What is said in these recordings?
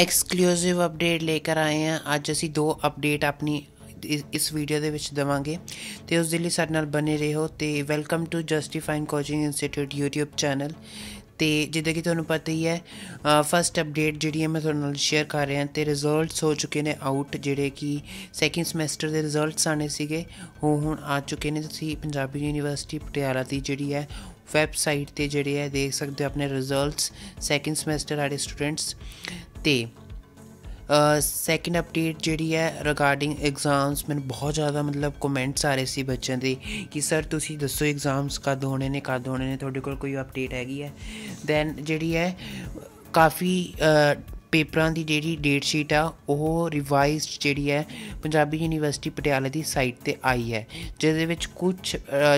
exclusive update ਲੈ ਕੇ ਆਏ ਹਾਂ ਅੱਜ ਅਸੀਂ ਦੋ ਅਪਡੇਟ ਆਪਣੀ ਇਸ ਵੀਡੀਓ ਦੇ ਵਿੱਚ ਦਵਾਂਗੇ ਤੇ ਉਸ ਦੇ ਲਈ ਸਾਡੇ ਨਾਲ ਬਨੇ ਰਹੋ ਤੇ welcome to justifying coaching institute YouTube channel ਤੇ ਜਿੱਦਾਂ ਕਿ ਤੁਹਾਨੂੰ ਪਤਾ ਹੀ ਹੈ ਫਰਸਟ ਅਪਡੇਟ ਜਿਹੜੀ ਹੈ ਮੈਂ ਤੁਹਾਨੂੰ ਨਾਲ ਸ਼ੇਅਰ ਕਰ ਰਿਹਾ ਤੇ ਰਿਜ਼ਲਟਸ ਹੋ ਚੁੱਕੇ ਨੇ ਆਊਟ ਜਿਹੜੇ ਕਿ ਸੈਕਿੰਡ ਸਮੈਸਟਰ ਦੇ ਰਿਜ਼ਲਟਸ ਆਣੇ ਸੀਗੇ ਉਹ ਹੁਣ ਆ ਚੁੱਕੇ ਨੇ ਤੁਸੀਂ ਪੰਜਾਬੀ ਯੂਨੀਵਰਸਿਟੀ ਪਟਿਆਲਾ ਦੀ ਜਿਹੜੀ ਹੈ ਵੈਬਸਾਈਟ ਤੇ ਜਿਹੜੇ ਹੈ ਦੇਖ ਸਕਦੇ ਹੋ ਆਪਣੇ ਰਿਜ਼ਲਟਸ ਸੈਕਿੰਡ ਸਮੈਸਟਰ ਵਾਲੇ ਸਟੂਡੈਂਟਸ ਤੇ ਸੈਕਿੰਡ ਅਪਡੇਟ ਜਿਹੜੀ ਹੈ ਰਿਗਾਰਡਿੰਗ ਐਗਜ਼ਾਮਸ ਮੈਨੂੰ ਬਹੁਤ ਜ਼ਿਆਦਾ ਮਤਲਬ ਕਮੈਂਟਸ ਆ ਰਹੇ ਸੀ ਬੱਚਿਆਂ ਦੇ ਕਿ ਸਰ ਤੁਸੀਂ ਦੱਸੋ ਐਗਜ਼ਾਮਸ ਕਦ ਹੋਣੇ ਨੇ ਕਦ ਹੋਣੇ ਨੇ ਤੁਹਾਡੇ ਕੋਲ ਕੋਈ ਅਪਡੇਟ ਹੈਗੀ ਹੈ ਦੈਨ ਜਿਹੜੀ ਹੈ ਕਾਫੀ ਪੇਪਰਾਂ ਦੀ ਜਿਹੜੀ ਡੇਟ ਸ਼ੀਟ ਆ ਉਹ ਰਿਵਾਈਜ਼ਡ ਜਿਹੜੀ ਹੈ ਪੰਜਾਬੀ ਯੂਨੀਵਰਸਿਟੀ ਪਟਿਆਲਾ ਦੀ ਸਾਈਟ ਤੇ ਆਈ ਹੈ ਜਿਸ ਦੇ ਵਿੱਚ ਕੁਝ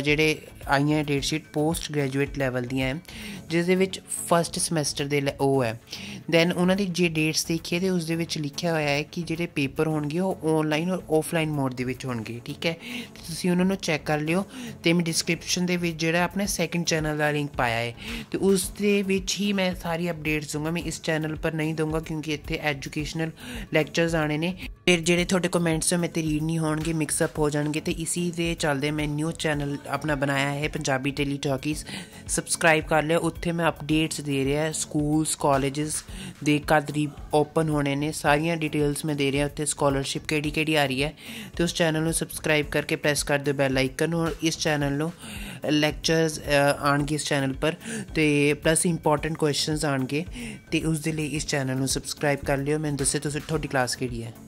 ਜਿਹੜੇ ਆਈਆਂ date sheet post graduate level ਦੀਆਂ ਹੈ ਜਿਸ ਦੇ ਵਿੱਚ ਫਰਸਟ ਸਮੈਸਟਰ ਦੇ ਉਹ ਹੈ ਦੈਨ ਉਹਨਾਂ ਦੀ ਜੇ ਡੇਟਸ ਦੇਖੀਏ ਤੇ ਉਸ ਦੇ ਵਿੱਚ ਲਿਖਿਆ ਹੋਇਆ ਹੈ ਕਿ ਜਿਹੜੇ ਪੇਪਰ ਹੋਣਗੇ ਉਹ ਆਨਲਾਈਨ ਔਰ ਆਫਲਾਈਨ ਮੋਡ ਦੇ ਵਿੱਚ ਹੋਣਗੇ ਠੀਕ ਹੈ ਤੁਸੀਂ ਉਹਨਾਂ ਨੂੰ ਚੈੱਕ ਕਰ ਲਿਓ ਤੇ ਮੈਂ ਡਿਸਕ੍ਰਿਪਸ਼ਨ ਦੇ ਵਿੱਚ ਜਿਹੜਾ ਆਪਣੇ ਸੈਕੰਡ ਚੈਨਲ ਦਾ ਲਿੰਕ ਪਾਇਆ ਹੈ ਤੇ ਉਸ ਦੇ ਵਿੱਚ ਹੀ ਮੈਂ ਸਾਰੀ ਅਪਡੇਟਸ ਦੂੰਗਾ ਮੈਂ ਇਸ ਚੈਨਲ ਪਰ ਨਹੀਂ ਦੂੰਗਾ ਕਿਉਂਕਿ ਇੱਥੇ ਐਜੂਕੇਸ਼ਨਲ ਲੈਕਚਰਸ ਆਣੇ ਨੇ ਫਿਰ ਜਿਹੜੇ ਤੁਹਾਡੇ ਕਮੈਂਟਸ ਹੋ ਤੇ ਰੀਡ ਨਹੀਂ ਹੋਣਗੇ ਮਿਕਸ ਅਪ ਹੋ ਜਾਣਗੇ ਤੇ ਇਸੇ ਦੇ ਚੱਲਦੇ ਮੈਂ ਨਿਊ ਚੈਨਲ ਆਪਣਾ ਬਣਾਇਆ ਹੈ ਪੰਜਾਬੀ ਟੈਲੀ ਟਾਕੀਜ਼ ਸਬਸਕ੍ਰਾਈਬ ਕਰ ਲਿਓ ਉੱਥੇ ਮੈਂ ਅਪਡੇਟਸ ਦੇ ਰਿਹਾ ਸਕੂਲਸ ਕਾਲਜਸ ਦੇ ਕਦਰੀ ਓਪਨ ਹੋਣੇ ਨੇ ਸਾਰੀਆਂ ਡਿਟੇਲਸ ਮੈਂ ਦੇ ਰਿਹਾ ਉੱਥੇ ਸਕਾਲਰਸ਼ਿਪ ਕਿਹੜੀ ਕਿਹੜੀ ਆ ਰਹੀ ਹੈ ਤੇ ਉਸ ਚੈਨਲ ਨੂੰ ਸਬਸਕ੍ਰਾਈਬ ਕਰਕੇ ਪ੍ਰੈਸ ਕਰ ਦਿਓ ਬੈਲ ਆਈਕਨ ਔਰ ਇਸ ਚੈਨਲ ਨੂੰ ਲੈਕਚਰਸ ਆਣਗੇ ਇਸ ਚੈਨਲ ਪਰ ਤੇ ਪਲੱਸ ਇੰਪੋਰਟੈਂਟ ਕੁਐਸਚਨਸ ਆਣਗੇ ਤੇ ਉਸ ਦੇ ਲਈ ਇਸ ਚੈਨਲ ਨੂੰ ਸਬਸਕ੍ਰਾਈਬ ਕਰ ਲਿਓ ਮੈਂ ਦੱਸੇ ਤੁਸੀਂ ਤੁਹਾਡੀ ਕਲਾਸ ਕਿਹੜੀ ਹੈ